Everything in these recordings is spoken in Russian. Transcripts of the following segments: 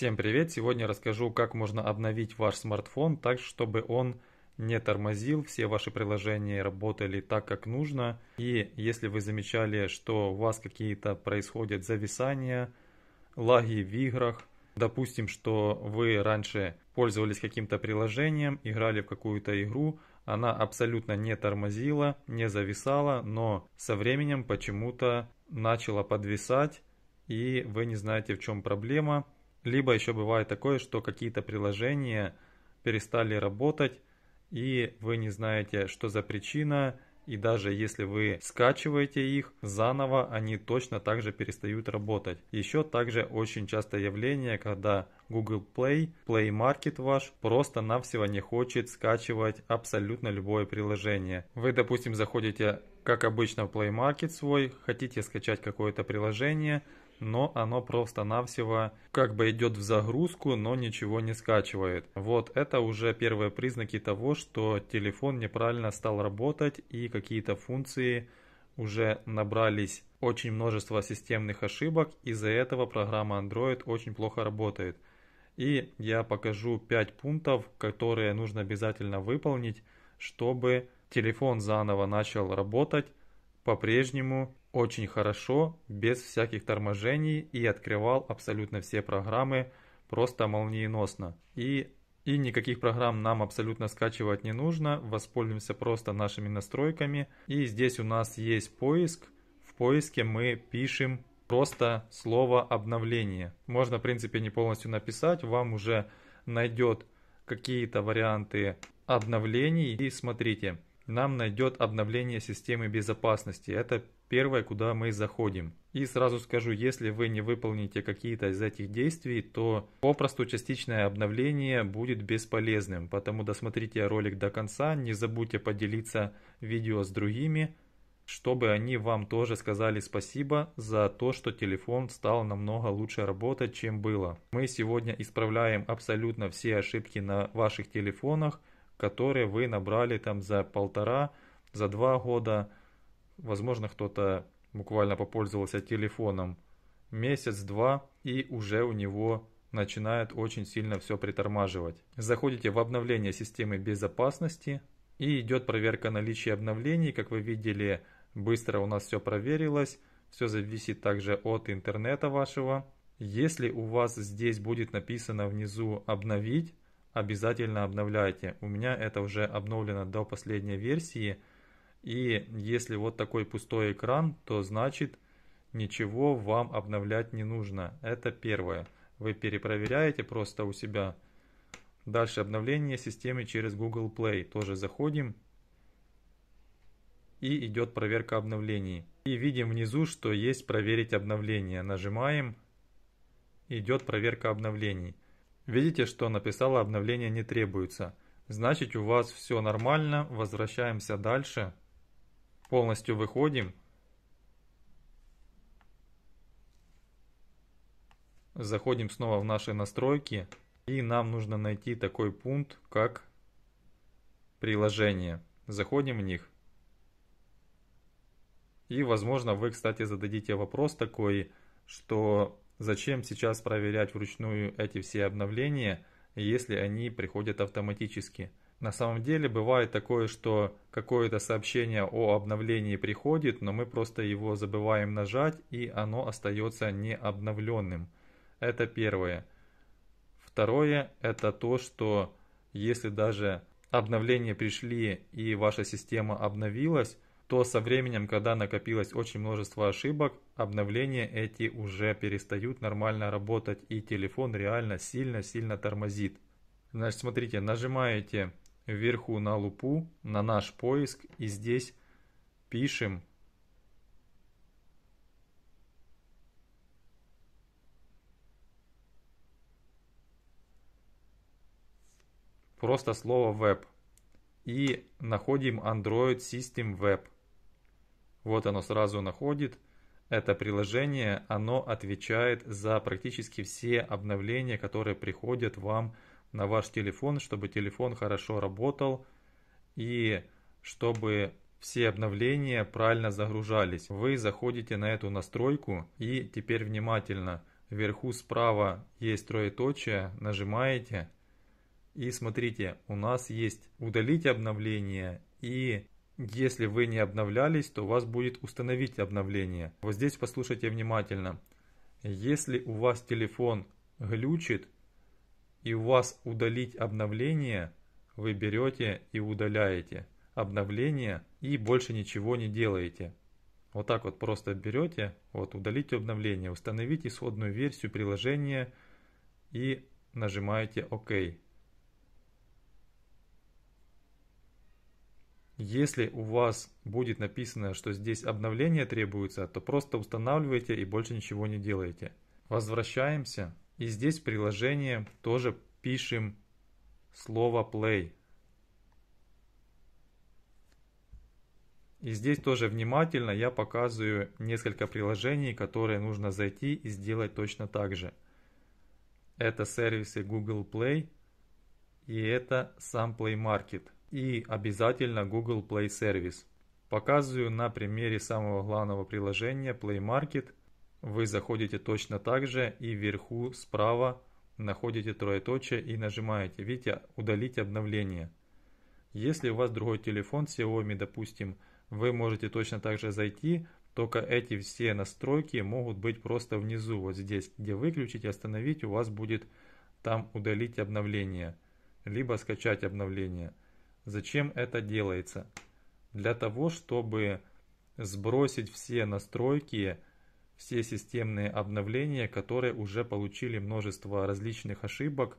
Всем привет! Сегодня расскажу, как можно обновить ваш смартфон так, чтобы он не тормозил, все ваши приложения работали так, как нужно. И если вы замечали, что у вас какие-то происходят зависания, лаги в играх, допустим, что вы раньше пользовались каким-то приложением, играли в какую-то игру, она абсолютно не тормозила, не зависала, но со временем почему-то начала подвисать, и вы не знаете, в чем проблема. Либо еще бывает такое, что какие-то приложения перестали работать, и вы не знаете, что за причина, и даже если вы скачиваете их заново, они точно так же перестают работать. Еще также очень часто явление, когда Google Play, Play Market ваш просто-навсего не хочет скачивать абсолютно любое приложение. Вы, допустим, заходите, как обычно, в Play Market свой, хотите скачать какое-то приложение – но оно просто-навсего как бы идет в загрузку, но ничего не скачивает. Вот это уже первые признаки того, что телефон неправильно стал работать и какие-то функции уже набрались очень множество системных ошибок, из-за этого программа Android очень плохо работает. И я покажу 5 пунктов, которые нужно обязательно выполнить, чтобы телефон заново начал работать по-прежнему очень хорошо, без всяких торможений и открывал абсолютно все программы просто молниеносно. И, и никаких программ нам абсолютно скачивать не нужно, воспользуемся просто нашими настройками. И здесь у нас есть поиск, в поиске мы пишем просто слово обновление. Можно в принципе не полностью написать, вам уже найдет какие-то варианты обновлений. И смотрите, нам найдет обновление системы безопасности. Это первое, куда мы заходим. И сразу скажу, если вы не выполните какие-то из этих действий, то попросту частичное обновление будет бесполезным, Поэтому досмотрите ролик до конца, не забудьте поделиться видео с другими, чтобы они вам тоже сказали спасибо за то, что телефон стал намного лучше работать, чем было. Мы сегодня исправляем абсолютно все ошибки на ваших телефонах, которые вы набрали там за полтора, за два года, Возможно, кто-то буквально попользовался телефоном месяц-два и уже у него начинает очень сильно все притормаживать. Заходите в обновление системы безопасности и идет проверка наличия обновлений. Как вы видели, быстро у нас все проверилось. Все зависит также от интернета вашего. Если у вас здесь будет написано внизу «обновить», обязательно обновляйте. У меня это уже обновлено до последней версии – и если вот такой пустой экран, то значит ничего вам обновлять не нужно. Это первое. Вы перепроверяете просто у себя. Дальше обновление системы через Google Play. Тоже заходим. И идет проверка обновлений. И видим внизу, что есть проверить обновление. Нажимаем. Идет проверка обновлений. Видите, что написало обновление не требуется. Значит у вас все нормально. Возвращаемся дальше полностью выходим. Заходим снова в наши настройки. И нам нужно найти такой пункт, как приложение. Заходим в них. И, возможно, вы, кстати, зададите вопрос такой, что зачем сейчас проверять вручную эти все обновления, если они приходят автоматически. На самом деле бывает такое, что какое-то сообщение о обновлении приходит, но мы просто его забываем нажать и оно остается необновленным. Это первое. Второе это то, что если даже обновления пришли и ваша система обновилась, то со временем, когда накопилось очень множество ошибок, обновления эти уже перестают нормально работать и телефон реально сильно-сильно тормозит. Значит, смотрите, нажимаете вверху на лупу, на наш поиск и здесь пишем просто слово web и находим Android System Web. Вот оно сразу находит. Это приложение, оно отвечает за практически все обновления, которые приходят вам в на ваш телефон, чтобы телефон хорошо работал и чтобы все обновления правильно загружались. Вы заходите на эту настройку и теперь внимательно. Вверху справа есть троеточие, нажимаете и смотрите, у нас есть удалить обновление и если вы не обновлялись, то у вас будет установить обновление. Вот здесь послушайте внимательно. Если у вас телефон глючит, и у вас удалить обновление, вы берете и удаляете обновление и больше ничего не делаете. Вот так вот просто берете, вот удалите обновление, установите исходную версию приложения и нажимаете ОК. Если у вас будет написано, что здесь обновление требуется, то просто устанавливаете и больше ничего не делаете. Возвращаемся и здесь в приложении тоже пишем слово play. И здесь тоже внимательно я показываю несколько приложений, которые нужно зайти и сделать точно так же. Это сервисы Google Play и это сам Play Market и обязательно Google Play Service. Показываю на примере самого главного приложения Play Market – вы заходите точно так же и вверху справа находите троеточие и нажимаете, видите, удалить обновление. Если у вас другой телефон Xiaomi, допустим, вы можете точно так же зайти, только эти все настройки могут быть просто внизу, вот здесь, где выключить остановить, у вас будет там удалить обновление, либо скачать обновление. Зачем это делается? Для того, чтобы сбросить все настройки, все системные обновления, которые уже получили множество различных ошибок,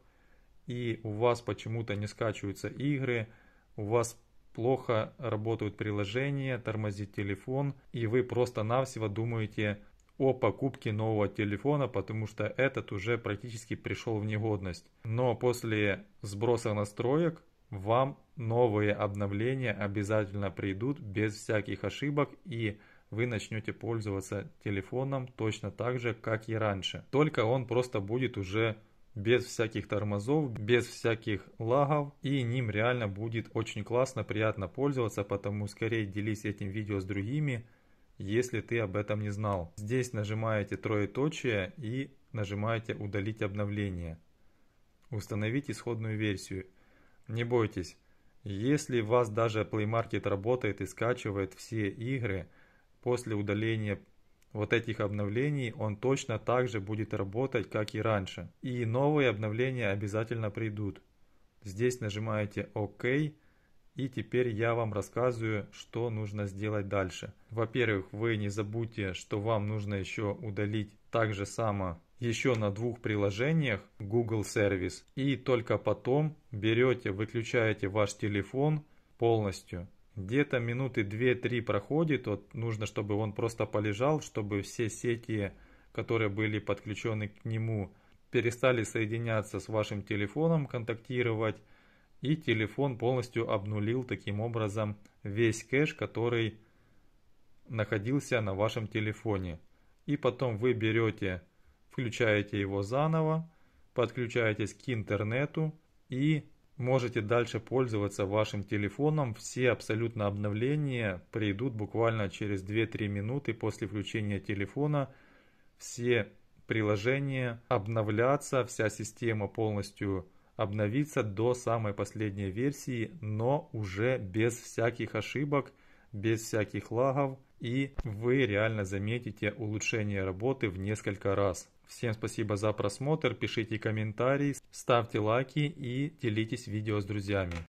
и у вас почему-то не скачиваются игры, у вас плохо работают приложения, тормозит телефон, и вы просто-навсего думаете о покупке нового телефона, потому что этот уже практически пришел в негодность. Но после сброса настроек вам новые обновления обязательно придут без всяких ошибок и вы начнете пользоваться телефоном точно так же, как и раньше. Только он просто будет уже без всяких тормозов, без всяких лагов, и ним реально будет очень классно, приятно пользоваться, потому скорее делись этим видео с другими, если ты об этом не знал. Здесь нажимаете троеточие и нажимаете «Удалить обновление». Установить исходную версию. Не бойтесь, если у вас даже Play Market работает и скачивает все игры – после удаления вот этих обновлений он точно так же будет работать, как и раньше. И новые обновления обязательно придут. Здесь нажимаете ОК. И теперь я вам рассказываю, что нужно сделать дальше. Во-первых, вы не забудьте, что вам нужно еще удалить так же само еще на двух приложениях Google Service. И только потом берете, выключаете ваш телефон полностью где-то минуты 2-3 проходит, вот нужно, чтобы он просто полежал, чтобы все сети, которые были подключены к нему, перестали соединяться с вашим телефоном, контактировать, и телефон полностью обнулил таким образом весь кэш, который находился на вашем телефоне. И потом вы берете, включаете его заново, подключаетесь к интернету и можете дальше пользоваться вашим телефоном. Все абсолютно обновления придут буквально через 2-3 минуты после включения телефона. Все приложения обновляться, вся система полностью обновится до самой последней версии, но уже без всяких ошибок, без всяких лагов. И вы реально заметите улучшение работы в несколько раз. Всем спасибо за просмотр, пишите комментарии, ставьте лайки и делитесь видео с друзьями.